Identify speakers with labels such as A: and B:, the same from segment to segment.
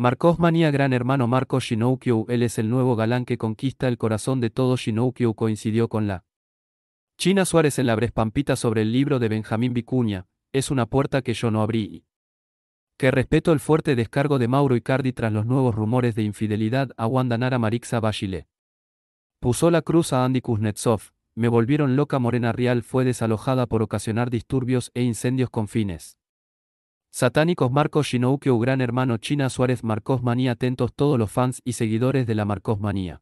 A: Marcos Manía Gran hermano Marco Shinoukyo, él es el nuevo galán que conquista el corazón de todo Shinoukyo coincidió con la China Suárez en la Brespampita sobre el libro de Benjamín Vicuña, es una puerta que yo no abrí. Que respeto el fuerte descargo de Mauro Icardi tras los nuevos rumores de infidelidad a Wanda Nara Marixa Bachile. Puso la cruz a Andy Kuznetsov, me volvieron loca Morena Real fue desalojada por ocasionar disturbios e incendios con fines Satánicos Marcos Shinoukyo Gran Hermano China Suárez Marcos Manía Atentos todos los fans y seguidores de la Marcos Manía.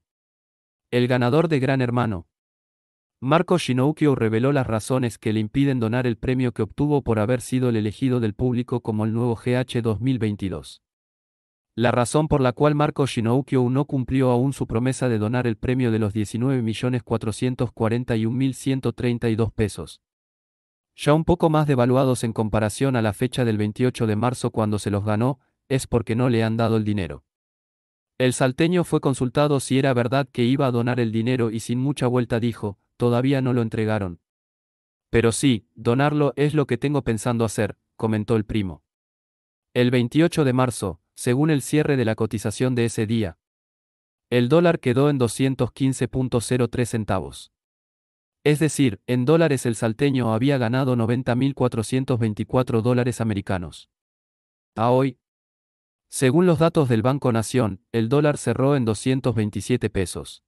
A: El ganador de Gran Hermano. Marcos Shinoukyo reveló las razones que le impiden donar el premio que obtuvo por haber sido el elegido del público como el nuevo GH 2022. La razón por la cual Marcos Shinoukyo no cumplió aún su promesa de donar el premio de los 19.441.132 pesos ya un poco más devaluados en comparación a la fecha del 28 de marzo cuando se los ganó, es porque no le han dado el dinero. El salteño fue consultado si era verdad que iba a donar el dinero y sin mucha vuelta dijo, todavía no lo entregaron. Pero sí, donarlo es lo que tengo pensando hacer, comentó el primo. El 28 de marzo, según el cierre de la cotización de ese día, el dólar quedó en 215.03 centavos. Es decir, en dólares el salteño había ganado 90.424 dólares americanos. A hoy, según los datos del Banco Nación, el dólar cerró en 227 pesos.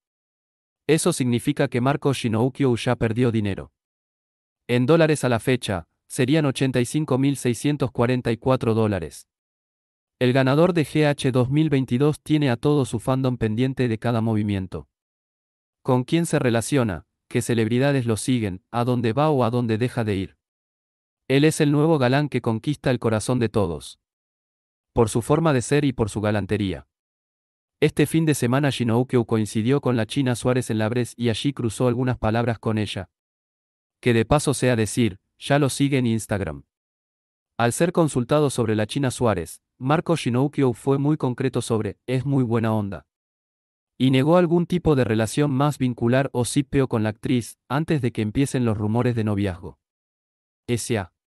A: Eso significa que Marco Shinoukyo ya perdió dinero. En dólares a la fecha, serían 85.644 dólares. El ganador de GH 2022 tiene a todo su fandom pendiente de cada movimiento. ¿Con quién se relaciona? que celebridades lo siguen, a dónde va o a dónde deja de ir. Él es el nuevo galán que conquista el corazón de todos. Por su forma de ser y por su galantería. Este fin de semana Shinoukyo coincidió con la China Suárez en Bres y allí cruzó algunas palabras con ella. Que de paso sea decir, ya lo sigue en Instagram. Al ser consultado sobre la China Suárez, Marco Shinoukyo fue muy concreto sobre, es muy buena onda y negó algún tipo de relación más vincular o sípeo con la actriz antes de que empiecen los rumores de noviazgo. S.A.